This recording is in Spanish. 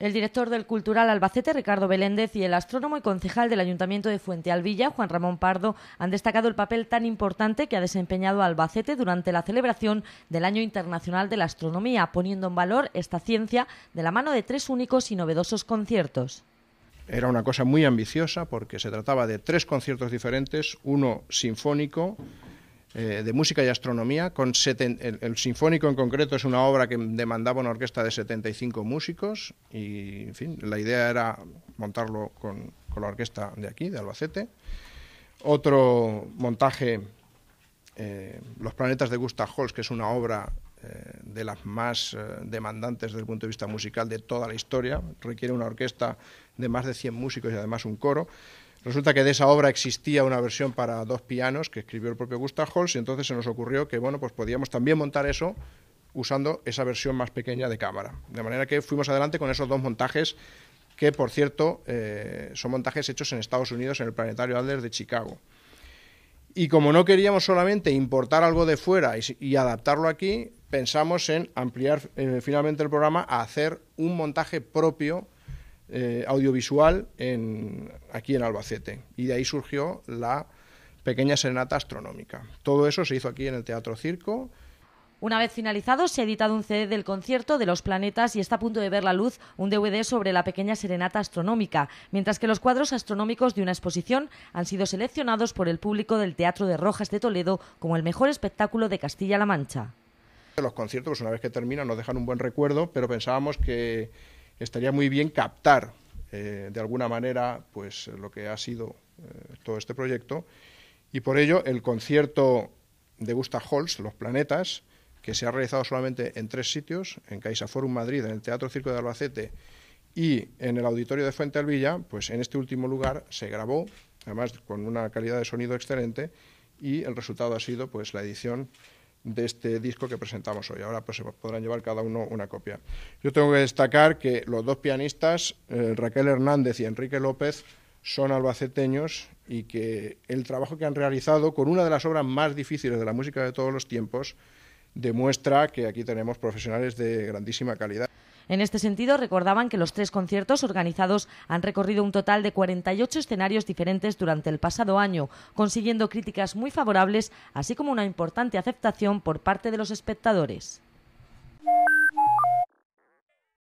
El director del Cultural Albacete, Ricardo Beléndez, y el astrónomo y concejal del Ayuntamiento de Fuente Juan Ramón Pardo, han destacado el papel tan importante que ha desempeñado Albacete durante la celebración del Año Internacional de la Astronomía, poniendo en valor esta ciencia de la mano de tres únicos y novedosos conciertos. Era una cosa muy ambiciosa porque se trataba de tres conciertos diferentes, uno sinfónico, eh, de música y astronomía. Con el, sinfónico en concreto es una obra que demandaba una orquesta de 75 músicos y, en fin, la idea era montarlo con, la orquesta de aquí, de Albacete. Otro montaje, eh, Los planetas de Gustav Holst, que es una obra eh, de las más demandantes desde el punto de vista musical de toda la historia. Requiere una orquesta de más de 100 músicos y además un coro. Resulta que de esa obra existía una versión para dos pianos que escribió el propio Gustav Holst y entonces se nos ocurrió que, bueno, pues podíamos también montar eso usando esa versión más pequeña de cámara. De manera que fuimos adelante con esos dos montajes que, por cierto, eh, son montajes hechos en Estados Unidos en el Planetario Adler de Chicago. Y como no queríamos solamente importar algo de fuera y, adaptarlo aquí, pensamos en ampliar eh, finalmente el programa a hacer un montaje propio eh, audiovisual en, aquí en Albacete. Y de ahí surgió la pequeña serenata astronómica. Todo eso se hizo aquí en el Teatro Circo. Una vez finalizado, se ha editado un CD del concierto de los planetas y está a punto de ver la luz un DVD sobre la pequeña serenata astronómica, mientras que los cuadros astronómicos de una exposición han sido seleccionados por el público del Teatro de Rojas de Toledo como el mejor espectáculo de Castilla-La Mancha. Los conciertos, una vez que terminan, nos dejan un buen recuerdo, pero pensábamos que estaría muy bien captar eh, de alguna manera pues lo que ha sido eh, todo este proyecto y por ello el concierto de Gustav Holst, Los Planetas, que se ha realizado solamente en tres sitios, en CaixaForum Madrid, en el Teatro Circo de Albacete y en el Auditorio de Fuente Alvilla, pues en este último lugar se grabó, además con una calidad de sonido excelente, y el resultado ha sido pues la edición de este disco que presentamos hoy. Ahora pues se podrán llevar cada uno una copia. Yo tengo que destacar que los dos pianistas, eh, Raquel Hernández y Enrique López, son albaceteños y que el trabajo que han realizado con una de las obras más difíciles de la música de todos los tiempos demuestra que aquí tenemos profesionales de grandísima calidad. En este sentido, recordaban que los tres conciertos organizados han recorrido un total de 48 escenarios diferentes durante el pasado año, consiguiendo críticas muy favorables, así como una importante aceptación por parte de los espectadores.